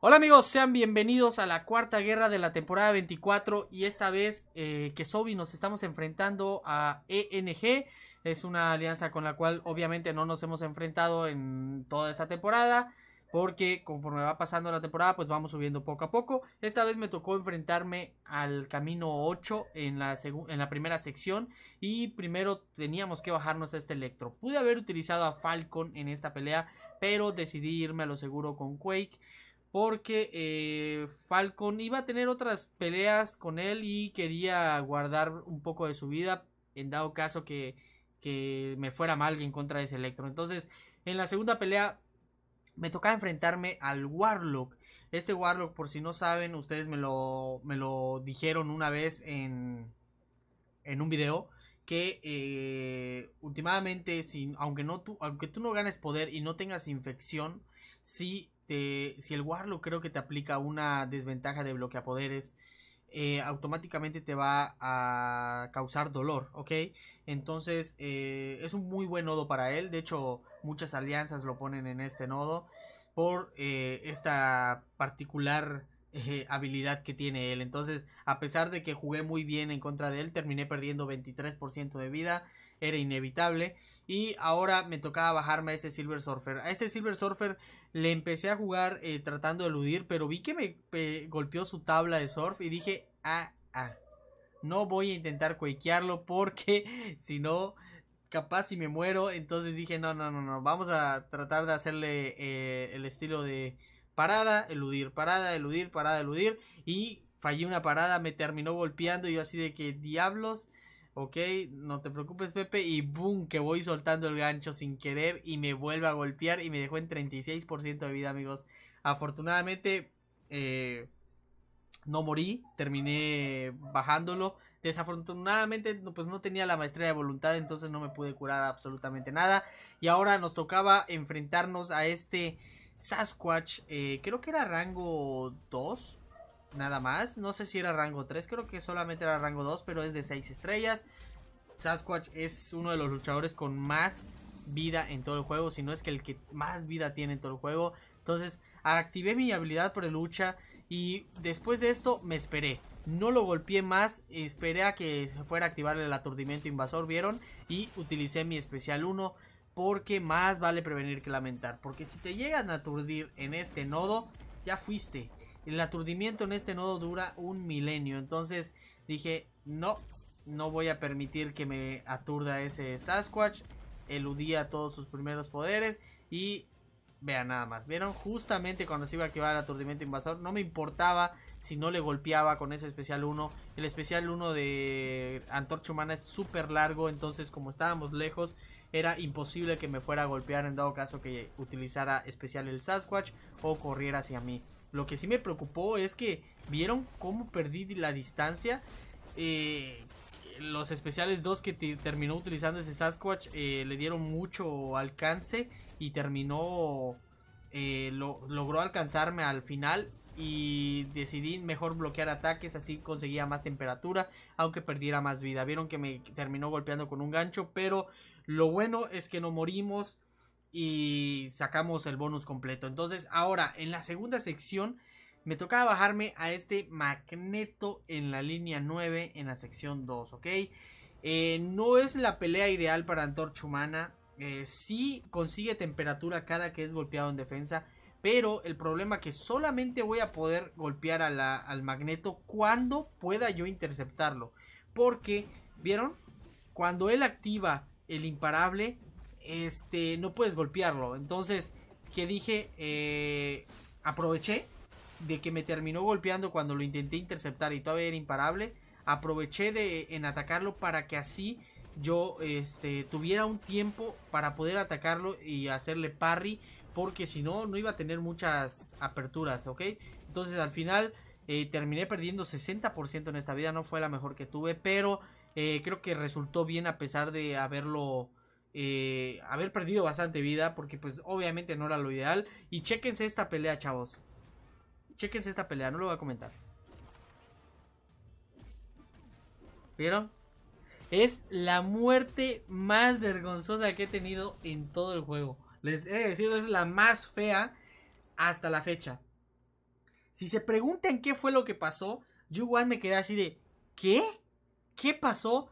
Hola amigos, sean bienvenidos a la cuarta guerra de la temporada 24 y esta vez eh, que Sobi nos estamos enfrentando a ENG. Es una alianza con la cual obviamente no nos hemos enfrentado en toda esta temporada porque conforme va pasando la temporada pues vamos subiendo poco a poco. Esta vez me tocó enfrentarme al camino 8 en la, en la primera sección y primero teníamos que bajarnos a este Electro. Pude haber utilizado a Falcon en esta pelea pero decidí irme a lo seguro con Quake porque eh, Falcon iba a tener otras peleas con él y quería guardar un poco de su vida en dado caso que, me fuera mal en contra de ese Electro. Entonces, en la segunda pelea me tocaba enfrentarme al Warlock. Este Warlock, por si no saben, ustedes me lo, me lo dijeron una vez en, en un video que últimamente, eh, aunque, no tú, aunque tú no ganes poder y no tengas infección, si este, si el Warlock creo que te aplica una desventaja de bloqueapoderes, eh, automáticamente te va a causar dolor, ¿ok? Entonces eh, es un muy buen nodo para él, de hecho muchas alianzas lo ponen en este nodo por eh, esta particular habilidad que tiene él. Entonces, a pesar de que jugué muy bien en contra de él, terminé perdiendo 23% de vida, era inevitable. Y ahora me tocaba bajarme a este Silver Surfer. A este Silver Surfer le empecé a jugar eh, tratando de eludir, pero vi que me eh, golpeó su tabla de surf y dije, ah, ah, no voy a intentar cuequearlo porque si no, capaz si me muero. Entonces dije, no, no, no, no, vamos a tratar de hacerle eh, el estilo de parada, eludir, parada, eludir, parada, eludir. Y fallé una parada, me terminó golpeando y yo así de que diablos Ok, no te preocupes, Pepe. Y boom, que voy soltando el gancho sin querer y me vuelve a golpear y me dejó en 36% de vida, amigos. Afortunadamente, eh, no morí, terminé bajándolo. Desafortunadamente, pues no tenía la maestría de voluntad, entonces no me pude curar absolutamente nada. Y ahora nos tocaba enfrentarnos a este Sasquatch, eh, creo que era rango 2, nada más. No sé si era rango 3, creo que solamente era rango 2, pero es de 6 estrellas. Sasquatch es uno de los luchadores con más vida en todo el juego, si no es que el que más vida tiene en todo el juego. Entonces, activé mi habilidad por lucha y después de esto me esperé. No lo golpeé más, esperé a que fuera a activar el aturdimiento invasor, ¿vieron? Y utilicé mi especial 1 porque más vale prevenir que lamentar. Porque si te llegan a aturdir en este nodo, ya fuiste. El aturdimiento en este nodo dura un milenio. Entonces dije, no, no voy a permitir que me aturda ese Sasquatch. Eludía todos sus primeros poderes y... Vean nada más, vieron justamente cuando se iba a activar el aturdimiento invasor, no me importaba si no le golpeaba con ese especial 1. El especial 1 de Antorcha Humana es súper largo, entonces como estábamos lejos, era imposible que me fuera a golpear en dado caso que utilizara especial el Sasquatch o corriera hacia mí. Lo que sí me preocupó es que vieron cómo perdí la distancia. Eh, los especiales 2 que terminó utilizando ese Sasquatch eh, le dieron mucho alcance y terminó... Eh, logró alcanzarme al final y decidí mejor bloquear ataques, así conseguía más temperatura, aunque perdiera más vida. Vieron que me terminó golpeando con un gancho, pero lo bueno es que no morimos y sacamos el bonus completo. Entonces, ahora en la segunda sección me tocaba bajarme a este magneto en la línea 9 en la sección 2, ¿ok? Eh, no es la pelea ideal para Antorcha Humana. Eh, si consigue temperatura cada que es golpeado en defensa. Pero el problema es que solamente voy a poder golpear al magneto cuando pueda yo interceptarlo. Porque, ¿vieron? Cuando él activa el imparable, este, no puedes golpearlo. Entonces, que dije, eh, aproveché de que me terminó golpeando cuando lo intenté interceptar y todavía era imparable. Aproveché de, en atacarlo para que así yo este, tuviera un tiempo para poder atacarlo y hacerle parry. Porque si no, no iba a tener muchas aperturas, ¿ok? Entonces al final eh, terminé perdiendo 60% en esta vida. No fue la mejor que tuve, pero eh, creo que resultó bien a pesar de haberlo eh, haber perdido bastante vida porque pues obviamente no era lo ideal. Y chequense esta pelea, chavos. Chequense esta pelea, no lo voy a comentar. ¿Vieron? Es la muerte más vergonzosa que he tenido en todo el juego. Les he de decir, es la más fea hasta la fecha. Si se preguntan qué fue lo que pasó, yo igual me quedé así de, ¿qué? ¿Qué pasó?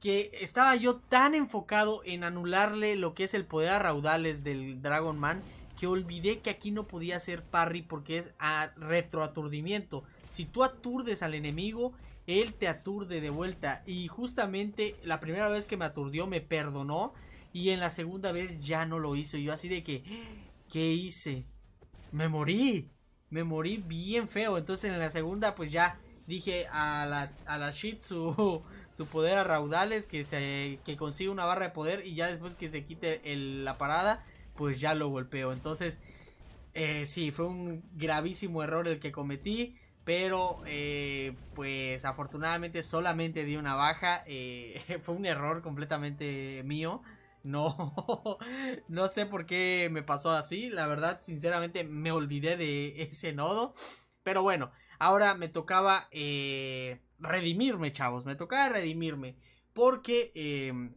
que estaba yo tan enfocado en anularle lo que es el poder a raudales del Dragon Man que olvidé que aquí no podía ser parry porque es a retroaturdimiento. Si tú aturdes al enemigo, él te aturde de vuelta. Y justamente la primera vez que me aturdió me perdonó y en la segunda vez ya no lo hizo. Y yo así de que, ¿qué hice? Me morí. Me morí bien feo. Entonces en la segunda pues ya dije a la, a la Shih Tzu su poder a raudales, que se consigue una barra de poder y ya después que se quite la parada, pues ya lo golpeo. Entonces, eh, sí, fue un gravísimo error el que cometí, pero eh, pues afortunadamente solamente di una baja, eh, fue un error completamente mío. No, no sé por qué me pasó así, la verdad, sinceramente me olvidé de ese nodo, pero bueno, Ahora me tocaba eh, redimirme, chavos. Me tocaba redimirme. Porque em,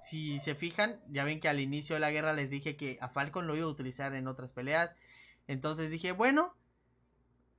si se fijan, ya ven que al inicio de la guerra les dije que a Falcon lo iba a utilizar en otras peleas. Entonces dije, bueno,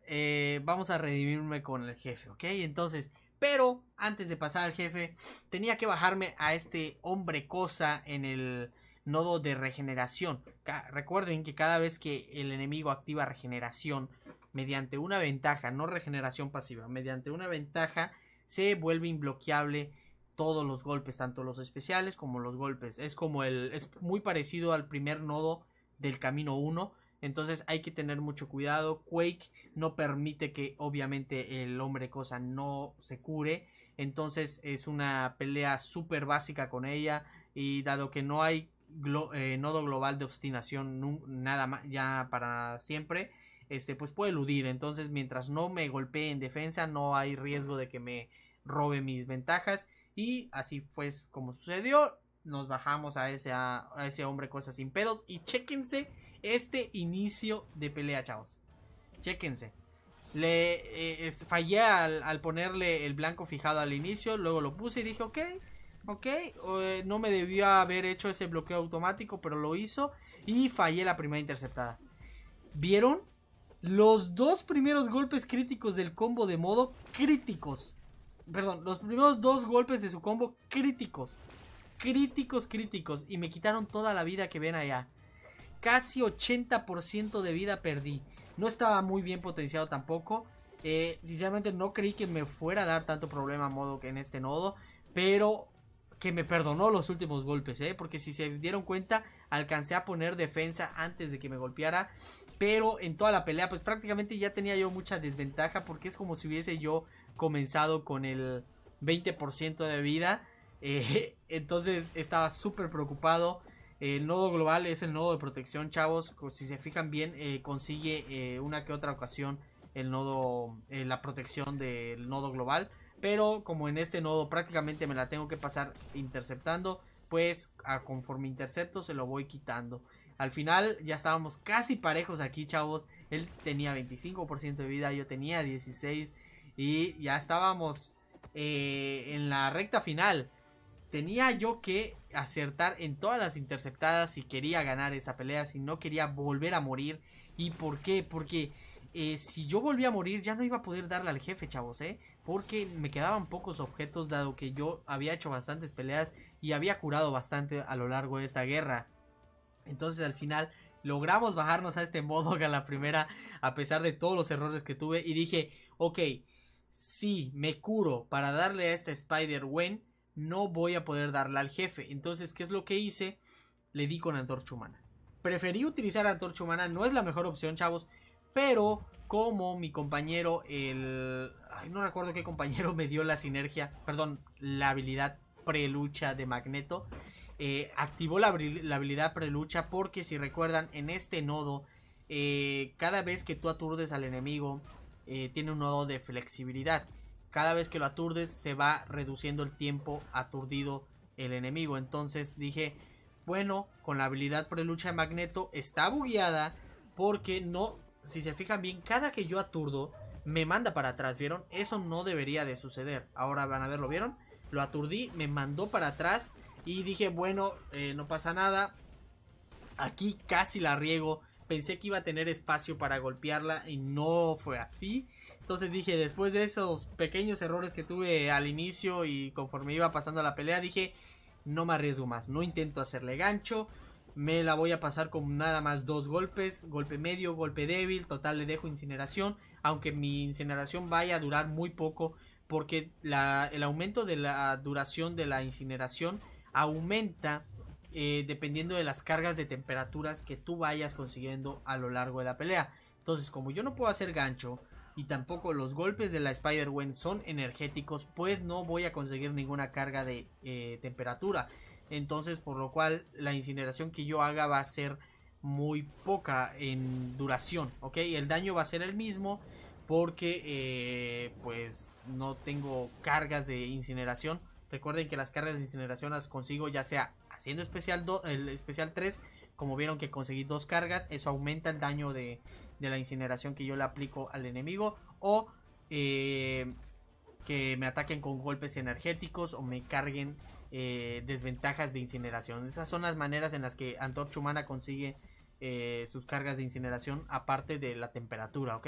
eh, vamos a redimirme con el jefe, ¿ok? Entonces, pero antes de pasar al jefe, tenía que bajarme a este hombre cosa en el nodo de regeneración. recuerden que cada vez que el enemigo activa regeneración mediante una ventaja, no regeneración pasiva, mediante una ventaja, se vuelve imbloqueable todos los golpes, tanto los especiales como los golpes. Es como el. es muy parecido al primer nodo del camino 1. Entonces hay que tener mucho cuidado. Quake no permite que obviamente el hombre cosa no se cure. Entonces es una pelea súper básica con ella. Y dado que no hay eh, nodo global de obstinación nada más ya para siempre, este, pues puede eludir. Entonces, mientras no me golpee en defensa, no hay riesgo de que me robe mis ventajas. Y así fue como sucedió. Nos bajamos a ese, a, ese hombre cosas sin pedos. Y chéquense este inicio de pelea, chavos. Chéquense. Le eh, fallé al, al ponerle el blanco fijado al inicio. Luego lo puse y dije, ok ¿ok? Eh, no me debió haber hecho ese bloqueo automático, pero lo hizo y fallé la primera interceptada. ¿Vieron? Los dos primeros golpes críticos del combo de modo críticos. Perdón, los primeros dos golpes de su combo críticos. Críticos, críticos. Y me quitaron toda la vida que ven allá. Casi 80% de vida perdí. No estaba muy bien potenciado tampoco. Eh, sinceramente no creí que me fuera a dar tanto problema modo que en este nodo. Pero que me perdonó los últimos golpes, ¿eh? Porque si se dieron cuenta, alcancé a poner defensa antes de que me golpeara. Pero en toda la pelea, pues prácticamente ya tenía yo mucha desventaja. Porque es como si hubiese yo comenzado con el 20% de vida. Eh, entonces estaba súper preocupado. El nodo global es el nodo de protección, chavos. Si se fijan bien, eh, consigue eh, una que otra ocasión el nodo, la protección del nodo global. Pero como en este nodo prácticamente me la tengo que pasar interceptando, pues a conforme intercepto se lo voy quitando. Al final ya estábamos casi parejos aquí, chavos. Él tenía 25% de vida, yo tenía 16 y ya estábamos eh, en la recta final. Tenía yo que acertar en todas las interceptadas si quería ganar esta pelea, si no quería volver a morir. ¿Y por qué? Porque eh, si yo volvía a morir ya no iba a poder darle al jefe, chavos, ¿eh? porque me quedaban pocos objetos dado que yo había hecho bastantes peleas y había curado bastante a lo largo de esta guerra. Entonces al final logramos bajarnos a este modo a la primera a pesar de todos los errores que tuve y dije, ok, si me curo para darle a esta Spider-Wen, no voy a poder darla al jefe. Entonces, ¿qué es lo que hice? Le di con antorcha humana. Preferí utilizar antorcha humana, no es la mejor opción, chavos, pero como mi compañero el no recuerdo qué compañero me dio la sinergia, perdón, la habilidad prelucha de Magneto. Eh, activó la, la, habilidad prelucha porque si recuerdan, en este nodo, eh, cada vez que tú aturdes al enemigo, eh, tiene un nodo de flexibilidad. Cada vez que lo aturdes se va reduciendo el tiempo aturdido el enemigo. Entonces dije, bueno, con la habilidad prelucha de Magneto está bugueada porque no, si se fijan bien, cada que yo aturdo me manda para atrás, ¿vieron? Eso no debería de suceder. Ahora van a verlo, ¿vieron? Lo aturdí, me mandó para atrás y dije, bueno, eh, no pasa nada. Aquí casi la riego. Pensé que iba a tener espacio para golpearla y no fue así. Entonces dije, después de esos pequeños errores que tuve al inicio y conforme iba pasando la pelea, dije, no me arriesgo más, no intento hacerle gancho. Me la voy a pasar con nada más dos golpes, golpe medio, golpe débil, total le dejo incineración aunque mi incineración vaya a durar muy poco, porque el aumento de la duración de la incineración aumenta eh, dependiendo de las cargas de temperaturas que tú vayas consiguiendo a lo largo de la pelea. Entonces, como yo no puedo hacer gancho y tampoco los golpes de la spider wen son energéticos, pues no voy a conseguir ninguna carga de eh, temperatura. Entonces, por lo cual, la incineración que yo haga va a ser muy poca en duración, ¿ok? El daño va a ser el mismo porque eh, pues no tengo cargas de incineración. Recuerden que las cargas de incineración las consigo ya sea haciendo especial el especial 3, como vieron que conseguí dos cargas, eso aumenta el daño de, de la incineración que yo le aplico al enemigo o eh, que me ataquen con golpes energéticos o me carguen eh, desventajas de incineración. Esas son las maneras en las que Antorcha Humana consigue eh, sus cargas de incineración, aparte de la temperatura, ¿ok?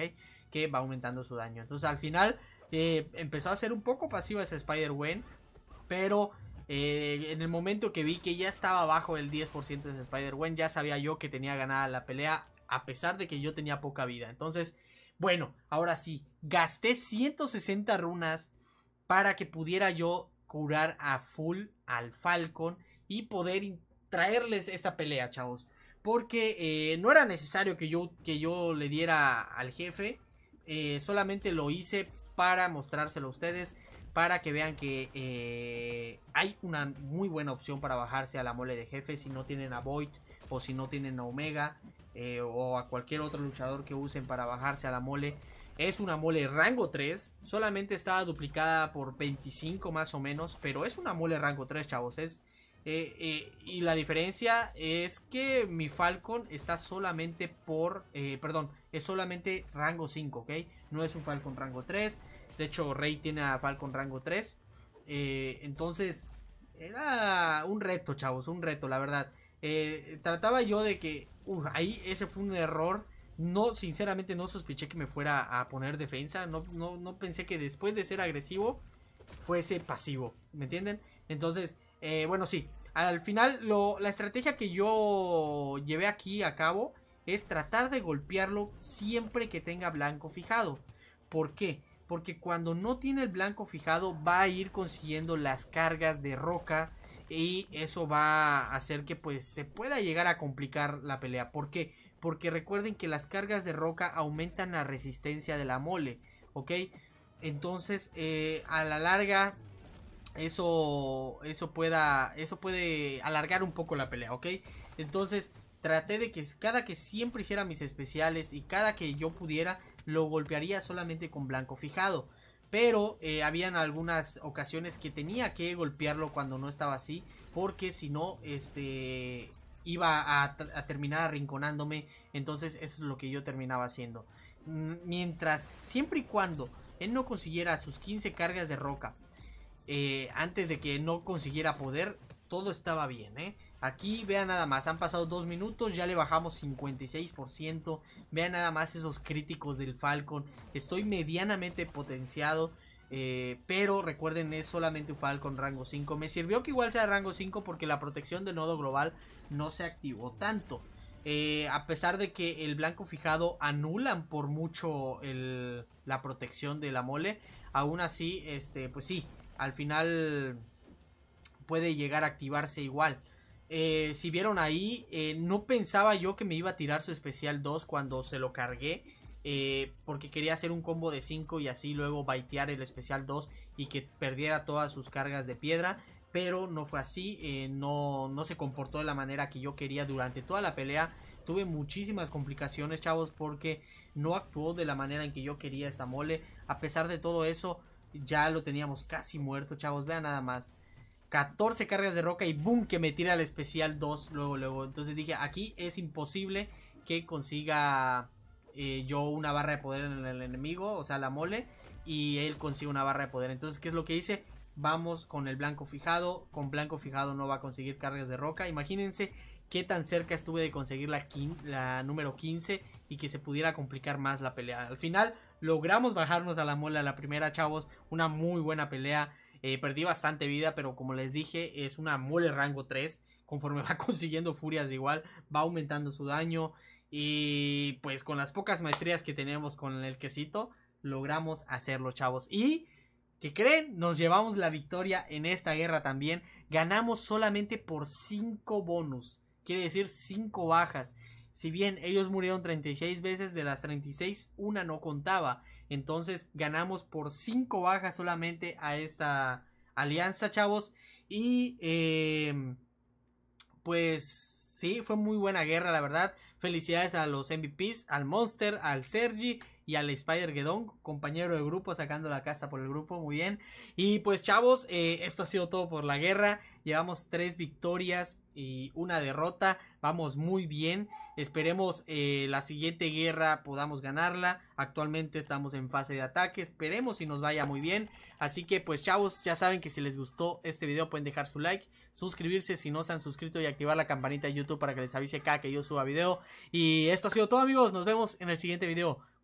Que va aumentando su daño. Entonces al final eh, empezó a ser un poco pasivo ese Spider-Wen, pero en el momento que vi que ya estaba bajo el 10% de Spider-Wen, ya sabía yo que tenía ganada la pelea, a pesar de que yo tenía poca vida. Entonces, bueno, ahora sí, gasté 160 runas para que pudiera yo curar a full al Falcon y poder traerles esta pelea, chavos. Porque eh, no era necesario que yo, que yo le diera al jefe. Eh, solamente lo hice para mostrárselo a ustedes. Para que vean que eh, hay una muy buena opción para bajarse a la mole de jefe. Si no tienen a Void o si no tienen a Omega. o a cualquier otro luchador que usen para bajarse a la mole. Es una mole rango 3. Solamente estaba duplicada por 25 más o menos. Pero es una mole rango 3, chavos. Es, eh, eh, y la diferencia es que mi Falcon está solamente por... Eh, perdón, es solamente rango 5, ¿ok? No es un Falcon rango 3. De hecho, Rey tiene a Falcon rango 3. entonces, era un reto, chavos, un reto, la verdad. trataba yo de que... Uh, ahí ese fue un error no, sinceramente no sospeché que me fuera a poner defensa. No, no, pensé que después de ser agresivo fuese pasivo. ¿Me entienden? Entonces, eh, bueno, sí. Al final, lo, la estrategia que yo llevé aquí a cabo es tratar de golpearlo siempre que tenga blanco fijado. ¿Por qué? Porque cuando no tiene el blanco fijado va a ir consiguiendo las cargas de roca y eso va a hacer que pues se pueda llegar a complicar la pelea. ¿Por qué? porque recuerden que las cargas de roca aumentan la resistencia de la mole, ¿ok? Entonces, eh, a la larga, eso, eso, pueda, eso puede alargar un poco la pelea, ¿ok? Entonces, traté de que cada que siempre hiciera mis especiales y cada que yo pudiera, lo golpearía solamente con blanco fijado. Pero eh, habían algunas ocasiones que tenía que golpearlo cuando no estaba así. Porque si no, este, iba a, terminar arrinconándome. Entonces eso es lo que yo terminaba haciendo. Mientras, siempre y cuando él no consiguiera sus 15 cargas de roca eh, antes de que no consiguiera poder, todo estaba bien, ¿eh? Aquí vean nada más, han pasado dos minutos, ya le bajamos 56%. Vean nada más esos críticos del Falcon. Estoy medianamente potenciado. Eh, pero recuerden, es solamente un con rango 5. Me sirvió que igual sea rango 5 porque la protección de nodo global no se activó tanto. Eh, a pesar de que el blanco fijado anulan por mucho la protección de la mole, aún así, este, pues sí, al final puede llegar a activarse igual. Eh, si vieron ahí, no pensaba yo que me iba a tirar su especial 2 cuando se lo cargué. Eh, porque quería hacer un combo de 5 y así luego baitear el especial 2 y que perdiera todas sus cargas de piedra. Pero no fue así, eh, no, no se comportó de la manera que yo quería durante toda la pelea. Tuve muchísimas complicaciones, chavos, porque no actuó de la manera en que yo quería esta mole. A pesar de todo eso, ya lo teníamos casi muerto, chavos. Vean nada más. 14 cargas de roca y boom, que me tira el especial 2 luego, luego. Entonces dije, aquí es imposible que consiga eh, yo una barra de poder en el enemigo, o sea, la mole, y él consigue una barra de poder. Entonces, ¿qué es lo que hice? Vamos con el blanco fijado, con blanco fijado no va a conseguir cargas de roca. Imagínense qué tan cerca estuve de conseguir la, la número 15 y que se pudiera complicar más la pelea. Al final logramos bajarnos a la mole a la primera, chavos, una muy buena pelea. Eh, perdí bastante vida, pero como les dije, es una mole rango 3. Conforme va consiguiendo furias, igual va aumentando su daño. Y pues con las pocas maestrías que tenemos con el quesito, logramos hacerlo, chavos. Y, ¿qué creen? Nos llevamos la victoria en esta guerra también. Ganamos solamente por 5 bonus. Quiere decir 5 bajas. Si bien ellos murieron 36 veces, de las 36, una no contaba. Entonces ganamos por 5 bajas solamente a esta alianza, chavos. Y, em, pues, sí, fue muy buena guerra, la verdad. Felicidades a los MVPs, al Monster, al Sergi y al Spider Gedong, compañero de grupo, sacando la casta por el grupo, muy bien. Y pues chavos, eh, esto ha sido todo por la guerra, llevamos tres victorias y una derrota, vamos muy bien, esperemos eh, la siguiente guerra podamos ganarla, actualmente estamos en fase de ataque, esperemos y nos vaya muy bien, así que pues chavos, ya saben que si les gustó este video pueden dejar su like, suscribirse si no se han suscrito y activar la campanita de YouTube para que les avise cada que yo suba video, y esto ha sido todo amigos, nos vemos en el siguiente video.